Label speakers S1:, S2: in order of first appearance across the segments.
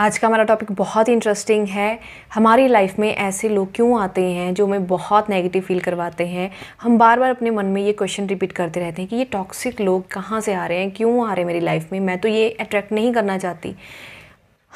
S1: आज का हमारा टॉपिक बहुत ही इंटरेस्टिंग है हमारी लाइफ में ऐसे लोग क्यों आते हैं जो हमें बहुत नेगेटिव फील करवाते हैं हम बार बार अपने मन में ये क्वेश्चन रिपीट करते रहते हैं कि ये टॉक्सिक लोग कहाँ से आ रहे हैं क्यों आ रहे हैं मेरी लाइफ में मैं तो ये अट्रैक्ट नहीं करना चाहती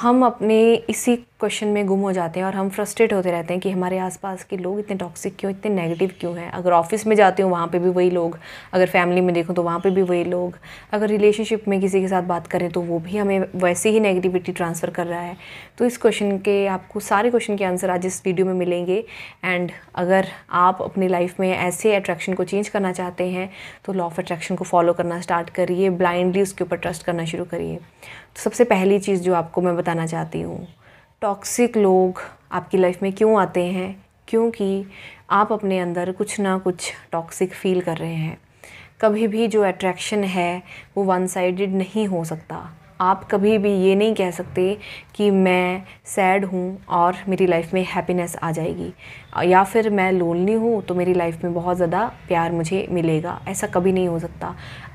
S1: हम अपने इसी क्वेश्चन में गुम हो जाते हैं और हम फ्रस्ट्रेट होते रहते हैं कि हमारे आसपास के लोग इतने टॉक्सिक क्यों इतने नेगेटिव क्यों हैं अगर ऑफिस में जाती हूँ वहाँ पे भी वही लोग अगर फैमिली में देखूँ तो वहाँ पे भी वही लोग अगर रिलेशनशिप में किसी के साथ बात करें तो वो भी हमें वैसे ही नेगेटिविटी ट्रांसफ़र कर रहा है तो इस क्वेश्चन के आपको सारे क्वेश्चन के आंसर आज इस वीडियो में मिलेंगे एंड अगर आप अपनी लाइफ में ऐसे अट्रैक्शन को चेंज करना चाहते हैं तो लॉ ऑफ अट्रैक्शन को फॉलो करना स्टार्ट करिए ब्लाइंडली उसके ऊपर ट्रस्ट करना शुरू करिए तो सबसे पहली चीज़ जो आपको मैं बताना चाहती हूँ टॉक्सिक लोग आपकी लाइफ में क्यों आते हैं क्योंकि आप अपने अंदर कुछ ना कुछ टॉक्सिक फील कर रहे हैं कभी भी जो अट्रैक्शन है वो वन साइडेड नहीं हो सकता आप कभी भी ये नहीं कह सकते कि मैं सैड हूँ और मेरी लाइफ में हैप्पीनेस आ जाएगी या फिर मैं लोनली हूँ तो मेरी लाइफ में बहुत ज़्यादा प्यार मुझे मिलेगा ऐसा कभी नहीं हो सकता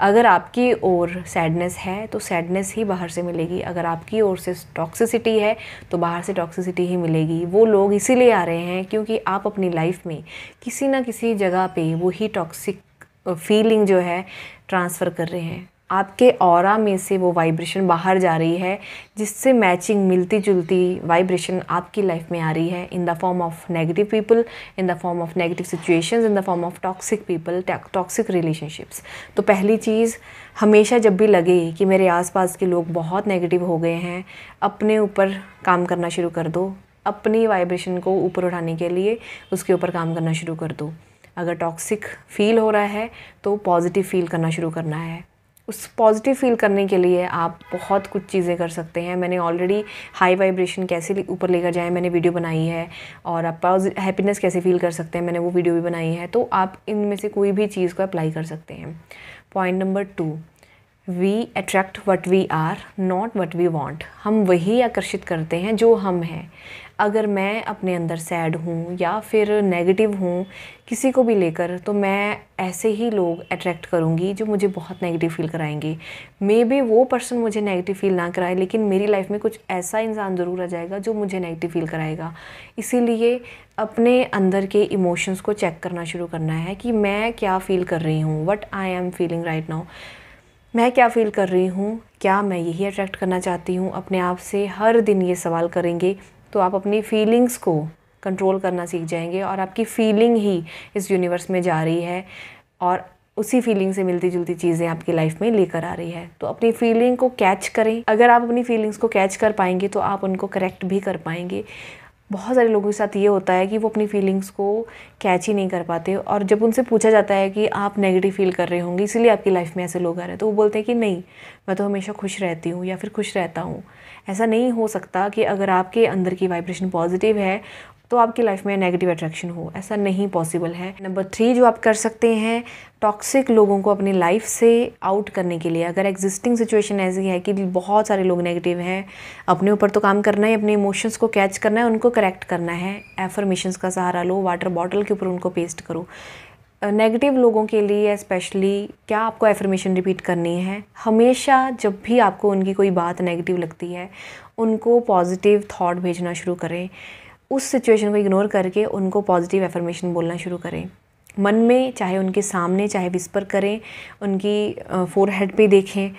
S1: अगर आपकी ओर सैडनेस है तो सैडनेस ही बाहर से मिलेगी अगर आपकी ओर से टॉक्सिसिटी है तो बाहर से टॉक्सिसिटी ही मिलेगी वो लोग इसीलिए आ रहे हैं क्योंकि आप अपनी लाइफ में किसी ना किसी जगह पे वही टॉक्सिक फीलिंग जो है ट्रांसफ़र कर रहे हैं आपके और में से वो वाइब्रेशन बाहर जा रही है जिससे मैचिंग मिलती जुलती वाइब्रेशन आपकी लाइफ में आ रही है in the form of negative people in the form of negative situations in the form of toxic people toxic relationships तो पहली चीज़ हमेशा जब भी लगे कि मेरे आसपास के लोग बहुत नेगेटिव हो गए हैं अपने ऊपर काम करना शुरू कर दो अपनी वाइब्रेशन को ऊपर उठाने के लिए उसके ऊपर काम करना शुरू कर दो अगर टॉक्सिक फील हो रहा है तो पॉजिटिव फील करना शुरू करना है उस पॉजिटिव फील करने के लिए आप बहुत कुछ चीज़ें कर सकते हैं मैंने ऑलरेडी हाई वाइब्रेशन कैसे ऊपर लेकर जाए मैंने वीडियो बनाई है और आप हैप्पीनेस कैसे फील कर सकते हैं मैंने वो वीडियो भी बनाई है तो आप इनमें से कोई भी चीज़ को अप्लाई कर सकते हैं point number two we attract what we are not what we want हम वही आकर्षित करते हैं जो हम हैं अगर मैं अपने अंदर सैड हूँ या फिर नेगेटिव हूँ किसी को भी लेकर तो मैं ऐसे ही लोग अट्रैक्ट करूँगी जो मुझे बहुत नेगेटिव फील कराएंगे मे बी वो पर्सन मुझे नेगेटिव फील ना कराए लेकिन मेरी लाइफ में कुछ ऐसा इंसान ज़रूर आ जाएगा जो मुझे नेगेटिव फील कराएगा इसीलिए अपने अंदर के इमोशंस को चेक करना शुरू करना है कि मैं क्या फ़ील कर रही हूँ what I am feeling right now मैं क्या फ़ील कर रही हूँ क्या मैं यही अट्रैक्ट करना चाहती हूँ अपने आप से हर दिन ये सवाल करेंगे तो आप अपनी फीलिंग्स को कंट्रोल करना सीख जाएंगे और आपकी फीलिंग ही इस यूनिवर्स में जा रही है और उसी फीलिंग से मिलती जुलती चीज़ें आपकी लाइफ में लेकर आ रही है तो अपनी फीलिंग को कैच करें अगर आप अपनी फीलिंग्स को कैच कर पाएंगे तो आप उनको करेक्ट भी कर पाएंगे बहुत सारे लोगों के साथ ये होता है कि वो अपनी फीलिंग्स को कैच ही नहीं कर पाते और जब उनसे पूछा जाता है कि आप नेगेटिव फील कर रहे होंगे इसीलिए आपकी लाइफ में ऐसे लोग आ रहे हैं तो वो बोलते हैं कि नहीं मैं तो हमेशा खुश रहती हूँ या फिर खुश रहता हूँ ऐसा नहीं हो सकता कि अगर आपके अंदर की वाइब्रेशन पॉजिटिव है तो आपकी लाइफ में नेगेटिव अट्रैक्शन हो ऐसा नहीं पॉसिबल है नंबर थ्री जो आप कर सकते हैं टॉक्सिक लोगों को अपनी लाइफ से आउट करने के लिए अगर एग्जिस्टिंग सिचुएशन ऐसी है कि बहुत सारे लोग नेगेटिव हैं अपने ऊपर तो काम करना है अपने इमोशंस को कैच करना है उनको करेक्ट करना है एफर्मेशंस का सहारा लो वाटर बॉटल के ऊपर उनको पेस्ट करो नेगेटिव uh, लोगों के लिए स्पेशली क्या आपको एफर्मेशन रिपीट करनी है हमेशा जब भी आपको उनकी कोई बात नेगेटिव लगती है उनको पॉजिटिव थॉट भेजना शुरू करें उस सिचुएशन को इग्नोर करके उनको पॉजिटिव एफर्मेशन बोलना शुरू करें मन में चाहे उनके सामने चाहे विस्पर करें उनकी फोर हेड पर देखें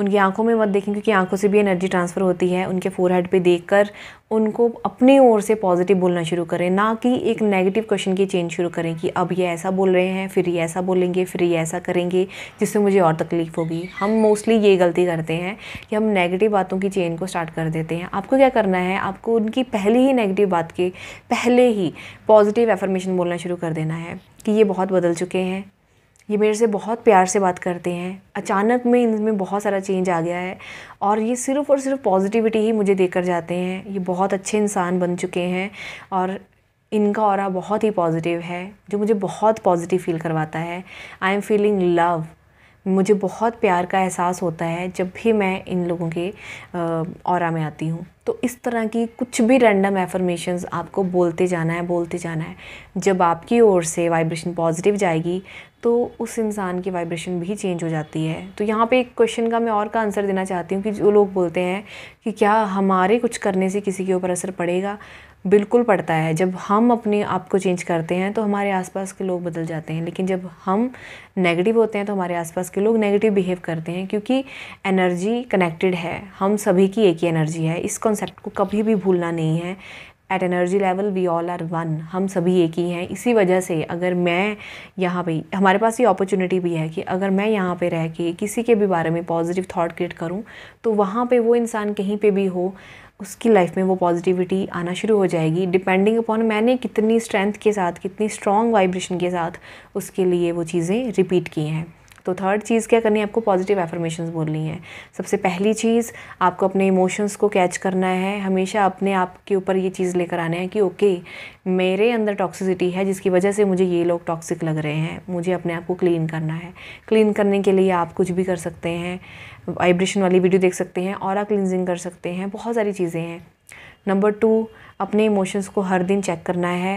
S1: उनकी आंखों में मत देखें क्योंकि आंखों से भी एनर्जी ट्रांसफ़र होती है उनके फोरहेड पे देखकर उनको अपनी ओर से पॉजिटिव बोलना शुरू करें ना कि एक नेगेटिव क्वेश्चन की चेंज शुरू करें कि अब ये ऐसा बोल रहे हैं फिर ये ऐसा बोलेंगे फिर ये ऐसा करेंगे जिससे मुझे और तकलीफ़ होगी हम मोस्टली ये गलती करते हैं कि हम नेगेटिव बातों की चेन को स्टार्ट कर देते हैं आपको क्या करना है आपको उनकी पहले ही नेगेटिव बात के पहले ही पॉजिटिव एफर्मेशन बोलना शुरू कर देना है कि ये बहुत बदल चुके हैं ये मेरे से बहुत प्यार से बात करते हैं अचानक में इनमें बहुत सारा चेंज आ गया है और ये सिर्फ़ और सिर्फ पॉजिटिविटी ही मुझे देकर जाते हैं ये बहुत अच्छे इंसान बन चुके हैं और इनका और बहुत ही पॉजिटिव है जो मुझे बहुत पॉजिटिव फील करवाता है आई एम फीलिंग लव मुझे बहुत प्यार का एहसास होता है जब भी मैं इन लोगों के और में आती हूँ तो इस तरह की कुछ भी रैंडम एफर्मेशंस आपको बोलते जाना है बोलते जाना है जब आपकी ओर से वाइब्रेशन पॉजिटिव जाएगी तो उस इंसान की वाइब्रेशन भी चेंज हो जाती है तो यहाँ पे एक क्वेश्चन का मैं और का आंसर देना चाहती हूँ कि जो लोग बोलते हैं कि क्या हमारे कुछ करने से किसी के ऊपर असर पड़ेगा बिल्कुल पड़ता है जब हम अपने आप को चेंज करते हैं तो हमारे आसपास के लोग बदल जाते हैं लेकिन जब हम नेगेटिव होते हैं तो हमारे आसपास के लोग नेगेटिव बिहेव करते हैं क्योंकि एनर्जी कनेक्टेड है हम सभी की एक ही एनर्जी है इस कॉन्सेप्ट को कभी भी भूलना नहीं है at energy level we all are one हम सभी एक ही हैं इसी वजह से अगर मैं यहाँ पे हमारे पास ये अपॉर्चुनिटी भी है कि अगर मैं यहाँ पे रह के किसी के भी बारे में पॉजिटिव थॉट क्रिएट करूँ तो वहाँ पे वो इंसान कहीं पे भी हो उसकी लाइफ में वो पॉजिटिविटी आना शुरू हो जाएगी डिपेंडिंग अपॉन मैंने कितनी स्ट्रेंथ के साथ कितनी स्ट्रॉन्ग वाइब्रेशन के साथ उसके लिए वो चीज़ें रिपीट की हैं तो थर्ड चीज़ क्या करनी है आपको पॉजिटिव एफर्मेशन बोलनी है सबसे पहली चीज़ आपको अपने इमोशंस को कैच करना है हमेशा अपने आप के ऊपर ये चीज़ लेकर आना है कि ओके मेरे अंदर टॉक्सिसिटी है जिसकी वजह से मुझे ये लोग टॉक्सिक लग रहे हैं मुझे अपने आप को क्लीन करना है क्लीन करने के लिए आप कुछ भी कर सकते हैं वाइब्रेशन वाली वीडियो देख सकते हैं और आप क्लिनजिंग कर सकते हैं बहुत सारी चीज़ें हैं नंबर टू अपने इमोशंस को हर दिन चेक करना है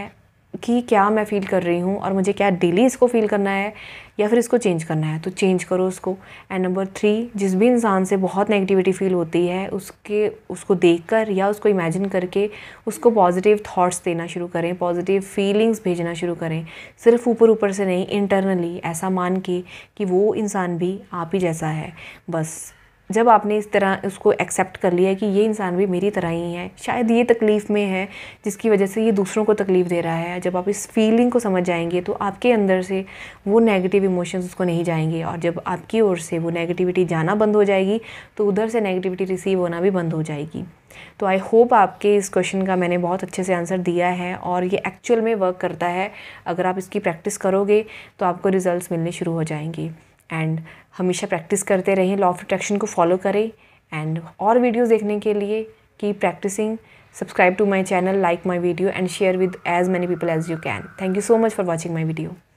S1: कि क्या मैं फ़ील कर रही हूँ और मुझे क्या डेली इसको फ़ील करना है या फिर इसको चेंज करना है तो चेंज करो उसको एंड नंबर थ्री जिस भी इंसान से बहुत नेगेटिविटी फील होती है उसके उसको देखकर या उसको इमेजिन करके उसको पॉजिटिव थॉट्स देना शुरू करें पॉजिटिव फीलिंग्स भेजना शुरू करें सिर्फ ऊपर ऊपर से नहीं इंटरनली ऐसा मान के कि वो इंसान भी आप ही जैसा है बस जब आपने इस तरह उसको एक्सेप्ट कर लिया कि ये इंसान भी मेरी तरह ही है शायद ये तकलीफ़ में है जिसकी वजह से ये दूसरों को तकलीफ़ दे रहा है जब आप इस फीलिंग को समझ जाएंगे तो आपके अंदर से वो नेगेटिव इमोशंस उसको नहीं जाएंगे और जब आपकी ओर से वो नेगेटिविटी जाना बंद हो जाएगी तो उधर से नेगेटिविटी रिसीव होना भी बंद हो जाएगी तो आई होप आपके इस क्वेश्चन का मैंने बहुत अच्छे से आंसर दिया है और ये एक्चुअल में वर्क करता है अगर आप इसकी प्रैक्टिस करोगे तो आपको रिज़ल्ट मिलने शुरू हो जाएंगे एंड हमेशा प्रैक्टिस करते रहें लॉ ऑफ अट्रैक्शन को फॉलो करें एंड और वीडियोज़ देखने के लिए keep practising subscribe to my channel like my video and share with as many people as you can thank you so much for watching my video